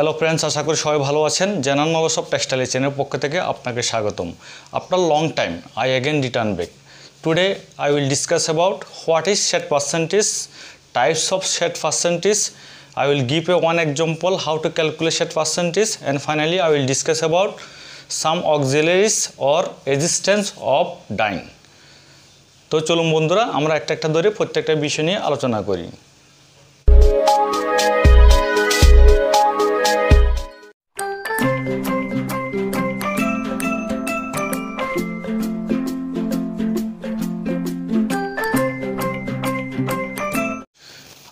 Hello friends আশা করি সবাই ভালো আছেন জেনান নবসব টেক্সটাইল চেনের পক্ষ থেকে আপনাকে স্বাগতম আপনার long time I again return back today I will discuss about what is set percentage types of set percentage I will give a one example how to calculate set percentage and finally I will discuss about some auxiliaries or resistance of dyeing তো চলুন বন্ধুরা আমরা একটা একটা ধরে প্রত্যেকটা বিষয় নিয়ে আলোচনা করি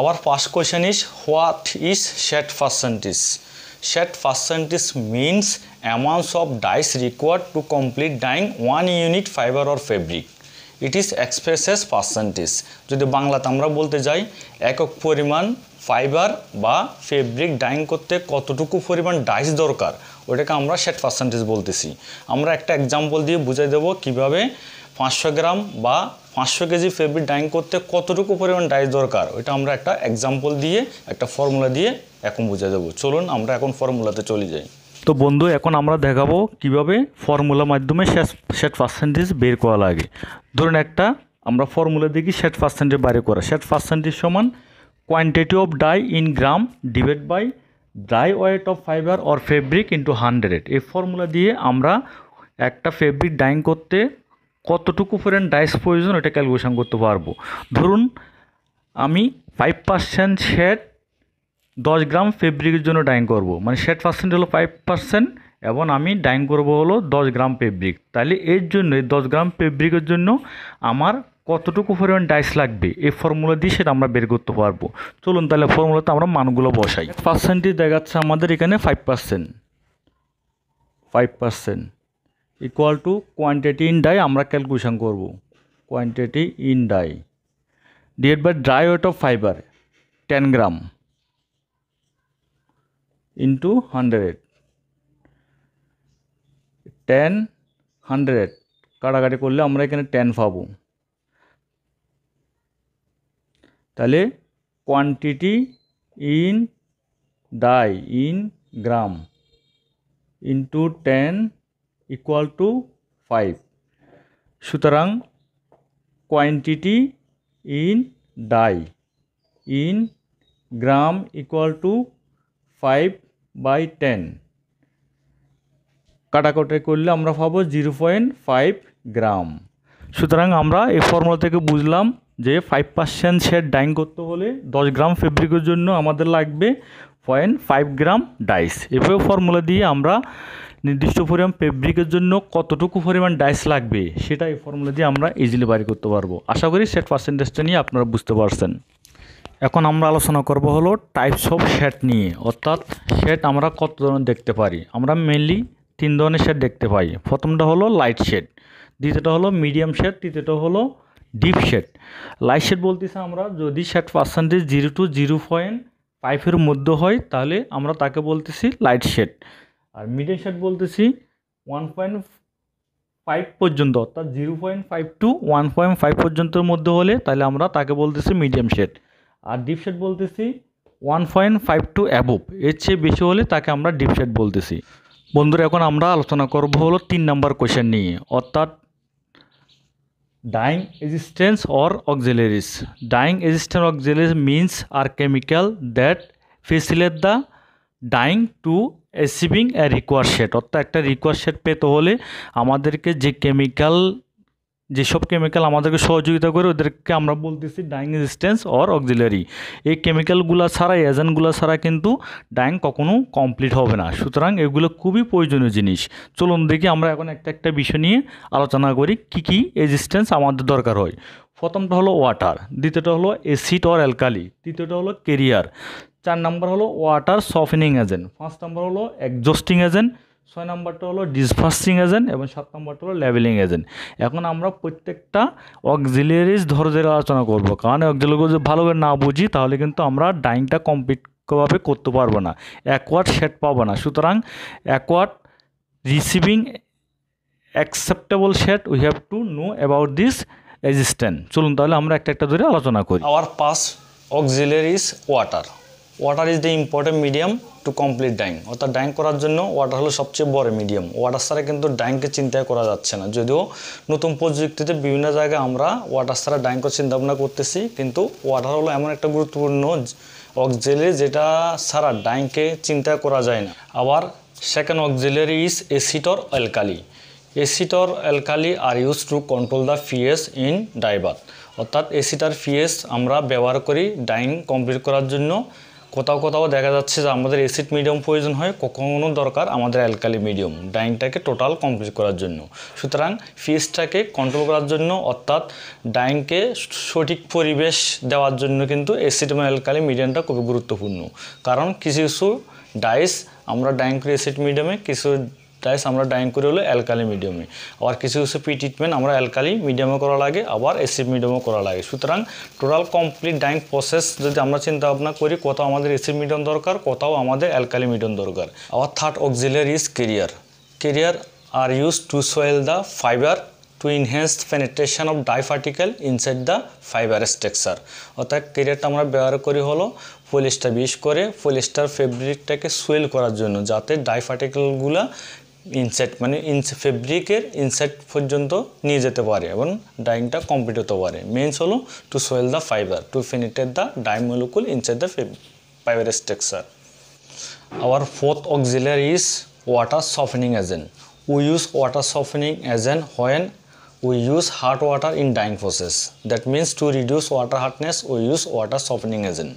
our first question is what is set percentage set percentage means amounts of dyes required to complete dyeing one unit fibre or fabric it is expresses percentage যদি বাংলাতে আমরা বলতে যাই একক পরিমাণ ফাইবার বা ফেব্রিক ডাইং করতে কতটুকু পরিমাণ ডাইস দরকার ওটাকে আমরা ষাট পার্সেন্টেজ বলতেছি আমরা একটা এক্সাম্পল দিয়ে বুঝাই দেবো কিভাবে পাঁচশো গ্রাম বা পাঁচশো কেজি ফেব্রিক ডাইং করতে কতটুকু পরিমাণ ডাইস দরকার ওইটা আমরা একটা এক্সাম্পল দিয়ে একটা ফর্মুলা দিয়ে এখন বুঝিয়ে দেবো চলুন আমরা এখন ফর্মুলাতে চলে যাই তো বন্ধু এখন আমরা দেখাবো কিভাবে ফর্মুলা মাধ্যমে ষাট পার্সেন্টেজ বের করা লাগে ধরুন একটা আমরা ফর্মুলা দেখি শেট পার্সেন্টেজ বাইরে করা শেট পার্সেন্টেজ সমান quantity of dye in gram divide by dry weight of fibre or fabric into hundred এই ফর্মুলা দিয়ে আমরা একটা ফেব্রিক ডাইং করতে কতটুকু পরিমাণ ডাইস প্রয়োজন এটা ক্যালকুলেশন করতে পারবো ধরুন আমি ফাইভ পার্সেন্ট শেড দশ গ্রাম ফেব্রিকের জন্য ডাইং করব মানে শেড পার্সেন্ট হলো ফাইভ পার্সেন্ট এবং আমি ডাইং করব হলো দশ গ্রাম ফেব্রিক তাহলে এর জন্য এই দশ গ্রাম ফেব্রিকের জন্য আমার কতটুকু পরিমাণ ডাইস লাগবে এই ফর্মুলা দিয়ে সেটা আমরা বের করতে পারবো চলুন তাহলে ফর্মুলাতে আমরা মানগুলো বসাই পার্সেন্টেজ দেখাচ্ছে আমাদের এখানে five percent five percent equal to quantity in dye আমরা ক্যালকুলেশন করব quantity in dye divide by dry weight of fibre ten gram into hundred ten hundred কাটাকাটি করলে আমরা এখানে টেন পাবো তাহলে quantity in dye in gram into ten equal to five সুতরাং quantity in dye in gram equal to five by ten কাটাকটে করলে আমরা পাবো জিরো পয়েন্ট ফাইভ গ্রাম সুতরাং আমরা এই ফর্মুলা থেকে বুঝলাম যে ফাইভ পার্সেন্ট শেড ডাইং করতে হলে দশ গ্রাম ফেব্রিকের জন্য আমাদের লাগবে পয়েন্ট ফাইভ গ্রাম ডাইস এভাবে ফর্মুলা দিয়ে আমরা নির্দিষ্ট পরিমাণ ফেব্রিকের জন্য কতটুকু পরিমাণ ডাইস লাগবে সেটা এই ফর্মুলা দিয়ে আমরা ইজিলি বাড়ি করতে পারবো আশা করি সেট পার্সেন্টেজটা নিয়ে আপনারা বুঝতে পারছেন এখন আমরা আলোচনা করব হলো টাইপস অফ শেড নিয়ে অর্থাৎ শেড আমরা কত ধরনের দেখতে পারি আমরা মেনলি তিন ধরনের শেড দেখতে পাই প্রথমটা হলো লাইট শেড দ্বিতীয়টা হলো মিডিয়াম শেড তৃতীয়টা হলো ডিপ শেড লাইট শেড বলতেছি আমরা যদি shade percentage zero to zero point ফাইভের মধ্যে হয় তাহলে আমরা তাকে বলতেছি লাইট শেড আর মিডিয়াম শেড বলতেছি ওয়ান পয়েন্ট ফাইভ পর্যন্ত অর্থাৎ zero point five to one point five পর্যন্তর মধ্যে হলে তাহলে আমরা তাকে বলতেছি মিডিয়াম শেড আর ডিপ শেড বলতেছি one point five to above এর চেয়ে বেশি হলে তাকে আমরা ডিপ শেড বলতেছি বন্ধুরা এখন আমরা আলোচনা করব হলো তিন নাম্বার কোয়েশ্চেন নিয়ে অর্থাৎ dyeing assistants or auxiliaries dyeing assistants auxiliaries means are chemical that facilitate the dyeing to achieving a require set অর্থাৎ একটা রিকোয়ার সেট পেতে হলে আমাদেরকে যে কেমিক্যাল যেসব কেমিক্যাল আমাদেরকে সহযোগিতা করে ওদেরকে আমরা বলতেছি ডাইং রেজিস্ট্যান্স অর অক্সিলারি এই কেমিক্যালগুলো ছাড়া এজেন্টগুলো ছাড়া কিন্তু ডাইং কখনো কমপ্লিট হবে না সুতরাং এগুলো খুবই প্রয়োজনীয় জিনিস চলুন দেখি আমরা এখন একটা একটা বিষয় নিয়ে আলোচনা করি কি কি রেজিস্ট্যান্স আমাদের দরকার হয় প্রথমটা হলো ওয়াটার দ্বিতীয়টা হলো অ্যাসিড অর অ্যালকালি তৃতীয়টা হলো কেরিয়ার চার নম্বর হলো ওয়াটার সফেনিং এজেন্ট পাঁচ নম্বর হলো এক্সজস্টিং এজেন্ট ছয় নম্বরটা হলো ডিসফার্সিং এজেন্ট এবং সাত নম্বরটা হলো লেভেলিং এজেন্ট এখন আমরা প্রত্যেকটা অক্সিলিয়ারিজ ধরে ধরে আলোচনা করব কারণ যদি ভালো করে না বুঝি তাহলে কিন্তু আমরা ডাইংটা কমপ্লিটভাবে করতে পারবো না অ্যাকোয়ার্ড সেট পাবো না সুতরাং acquired receiving acceptable set we have to know about this assistants চলুন তাহলে আমরা একটা একটা ধরে আলোচনা করি our pass auxiliaries water water is the important medium to complete dyeing অর্থাৎ ডাইং করার জন্য ওয়াটার হলো সবচেয়ে বড় মিডিয়াম ওয়াটার ছাড়া কিন্তু ডাইংকে চিন্তা করা যাচ্ছে না যদিও নতুন প্রযুক্তিতে বিভিন্ন জায়গায় আমরা ওয়াটার ছাড়া চিন্তা ভাবনা করতেছি কিন্তু ওয়াটার হলো এমন একটা গুরুত্বপূর্ণ অক্সিলারি যেটা ছাড়া ডাইংকে চিন্তা করা যায় না আবার second auxiliary is acid or alkali acid or alkali are use to control the pH in ডাইভার অর্থাৎ এসিটার ফিএস আমরা ব্যবহার করি ড্রাইং কমপ্লিট করার জন্য কোথাও কোথাও দেখা যাচ্ছে যে আমাদের অ্যাসিড মিডিয়াম প্রয়োজন হয় কখনো দরকার আমাদের অ্যালকালি মিডিয়াম ডাইনটাকে টোটাল কমপ্লিট করার জন্য সুতরাং ফিসটাকে কন্ট্রোল করার জন্য অর্থাৎ ডাইনকে সঠিক পরিবেশ দেওয়ার জন্য কিন্তু অ্যাসিড এবং অ্যালকালি মিডিয়ামটা খুবই গুরুত্বপূর্ণ কারণ কিছু কিছু ডাইস আমরা ডাইনক্রি অ্যাসিড মিডিয়ামে কিছু টাইস আমরা ডাইন করে হলো অ্যালকালি মিডিয়ামে আবার কিছু কিছু পি ট্রিটমেন্ট আমরা অ্যালকালি মিডিয়ামে করা লাগে আবার এসিড মিডিয়ামও করা লাগে সুতরাং টোটাল কমপ্লিট ডাইং প্রসেস যদি আমরা চিন্তা ভাবনা করি কোথাও আমাদের এসিড মিডিয়াম দরকার কোথাও আমাদের অ্যালকালি মিডিয়াম দরকার আবার third auxiliary is carrier carrier are use to swell the fibre to enhance penetration of dye inside the fibre structure অর্থাৎ কেরিয়ারটা আমরা ব্যবহার করি হলো পলিস্টার বিশ করে পলিস্টার ফেব্রিকটাকে সোয়েল করার জন্য যাতে ডাই ইনসেট মানে ইনস ফেব্রিকের ইনসেট পর্যন্ত নিয়ে যেতে পারে এবং ডাইংটা কমপ্লিট হতে পারে মেন্স হলো to swell the fibre to penetrate the dye inside the fibre structure our fourth auxiliary is water softening agent we use water softening agent when we use hard water in dyeing process that means to reduce water hardness we use water softening agent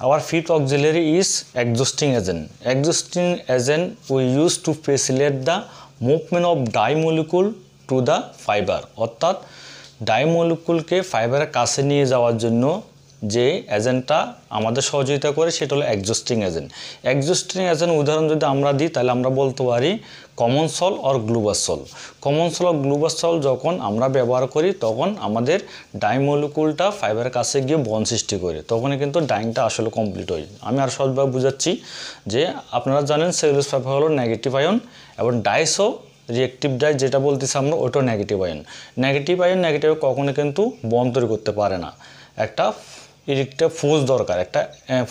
Our fifth auxiliary is exhausting agent. Exhausting agent we use to facilitate the movement of dye molecule to the fibre অর্থাৎ dye মলিকুলকে ফাইবারের কাছে নিয়ে যাওয়ার জন্য যে এজেন্টটা আমাদের সহযোগিতা করে সেটা হলো একজস্টিং এজেন্ট একজস্টিং এজেন্ট উদাহরণ যদি আমরা দিই তাহলে আমরা বলতে পারি common salt or Glauber salt common salt or Glauber salt যখন আমরা ব্যবহার করি তখন আমাদের ডাইমলিকুলটা ফাইবার কাছে গিয়ে বন সৃষ্টি করে তখনই কিন্তু ডাইংটা আসলে কমপ্লিট হয় আমি আর সহজভাবে বুঝাচ্ছি যে আপনারা জানেন সেলুলোজ ফাইবার হলো নেগেটিভ আয়ন এবং ডাইসও রিয়েক্টিভ ডাই যেটা বলতেছি আমরা ওটাও negative ion negative ion negative কখনো কিন্তু বন তৈরি করতে পারে না একটা একটা ফোর্স দরকার একটা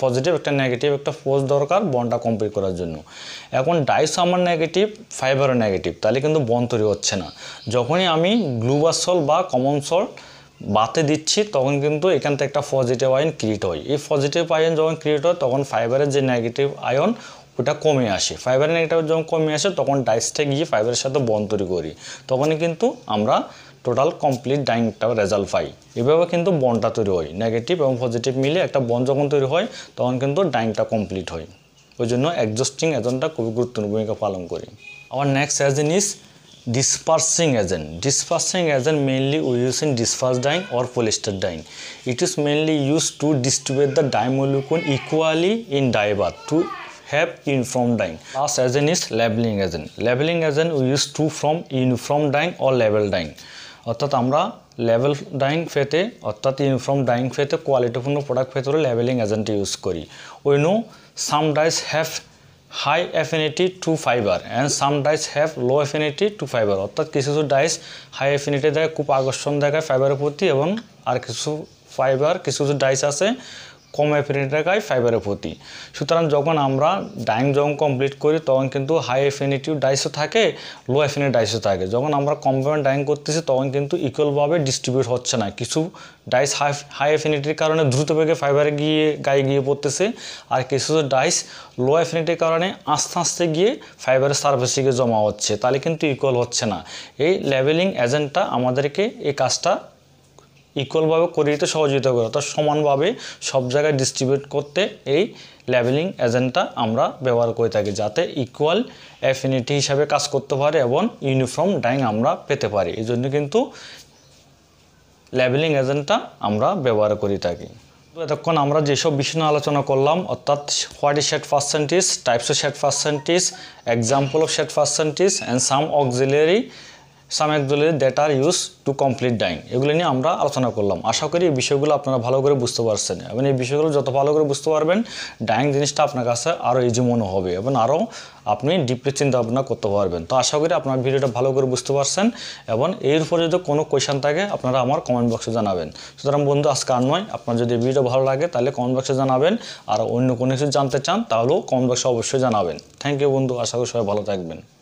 পজিটিভ একটা নেগেটিভ একটা ফোর্স দরকার বনটা কমপ্লিট করার জন্য এখন ডাইস আমার নেগেটিভ ফাইবার নেগেটিভ তাহলে কিন্তু বন তৈরি হচ্ছে না যখনই আমি গ্লুবাসল বা কমন সল বাতে দিচ্ছি তখন কিন্তু এখান থেকে একটা পজিটিভ আয়ন ক্রিয়েট হয় এই পজিটিভ আয়ন যখন ক্রিয়েট হয় তখন ফাইবারের যে নেগেটিভ আয়ন ওটা কমে আসে ফাইবারের নেগেটিভ যখন কমে আসে তখন ডাইসটা গিয়ে ফাইবারের সাথে বন তৈরি করি তখনই কিন্তু আমরা টোটাল কমপ্লিট ডাইনটা রেজাল্ট পাই এভাবে কিন্তু বনটা তৈরি হয় নেগেটিভ এবং পজিটিভ মিলে একটা বন যখন তৈরি হয় তখন কিন্তু ডাইনটা কমপ্লিট হয় ওই জন্য অ্যাডজাস্টিং এজেন্টটা খুবই গুরুত্বপূর্ণ ভূমিকা পালন করি আবার next agent is dispersing agent dispersing agent mainly we use in disperse dyeing or polyester dyeing it is mainly use to distribute the dye molecule equally in ডাইভার to have uniform dyeing last agent is levelling agent levelling agent we use to from uniform dyeing or level dyeing অর্থাৎ আমরা level dyeing ফেতে অর্থাৎ uniform dyeing ফেতে কোয়ালিটিপূর্ণ product ফেতে levelling agent use করি we know some dyes have high affinity to fibre and some dyes have low affinity to fibre অর্থাৎ কিছু কিছু ডাইস হাই অ্যাফিনিটি দেয় খুব আকর্ষণ দেখায় ফাইবারের প্রতি এবং আর কিছু ফাইবার কিছু কিছু ডাইস আছে কম এফিনিটি রাখায় ফাইবারের প্রতি সুতরাং যখন আমরা ডাইং যখন কমপ্লিট করি তখন কিন্তু হাই এফিনিটিভ ডাইসও থাকে লো এফিনিটি ডাইসও থাকে যখন আমরা কম্পাউন্ড ডাইং করতেছি তখন কিন্তু ইকুয়ালভাবে ডিস্ট্রিবিউট হচ্ছে না কিছু ডাইস হাই হাই এফিনিটির কারণে দ্রুত বেগে ফাইবারে গিয়ে গায়ে গিয়ে পড়তেছে আর কিছু ডাইস লো এফিনিটির কারণে আস্তে আস্তে গিয়ে ফাইবারের সার্ভিসে গিয়ে জমা হচ্ছে তাহলে কিন্তু ইকুয়াল হচ্ছে না এই লেভেলিং এজেন্টটা আমাদেরকে এই কাজটা ইকুয়ালভাবে করে দিতে সহযোগিতা করে অর্থাৎ সমানভাবে সব জায়গায় ডিস্ট্রিবিউট করতে এই লেভেলিং এজেন্টটা আমরা ব্যবহার করে থাকি যাতে ইকুয়াল অ্যাফিনিটি হিসাবে কাজ করতে পারে এবং ইউনিফর্ম ড্রাইং আমরা পেতে পারি এই জন্য কিন্তু লেভেলিং এজেন্টটা আমরা ব্যবহার করে থাকি এতক্ষণ আমরা যেসব বিষয় নিয়ে আলোচনা করলাম অর্থাৎ what is shade percentage types of shade percentage example of shade percentage and some auxiliary some এক্সাম্পলের that use to complete dyeing এগুলো নিয়ে আমরা আলোচনা করলাম আশা করি এই বিষয়গুলো আপনারা ভালো করে বুঝতে পারছেন এবং এই বিষয়গুলো যত ভালো করে বুঝতে পারবেন ডাইং জিনিসটা আপনার কাছে আরও ইজি মনে হবে এবং আরও আপনি ডিপলি চিন্তা ভাবনা করতে পারবেন তো আশা করি আপনার ভিডিওটা ভালো করে বুঝতে পারছেন এবং এর উপরে যদি কোনো কোয়েশান থাকে আপনারা আমার কমেন্ট বক্সে জানাবেন সুতরাং বন্ধু আজকে আর নয় আপনার যদি ভিডিও ভালো লাগে তাহলে কমেন্ট বক্সে জানাবেন আর অন্য কোনো কিছু জানতে চান তাহলেও কমেন্ট বক্সে অবশ্যই জানাবেন থ্যাংক ইউ বন্ধু আশা করি সবাই ভালো থাকবেন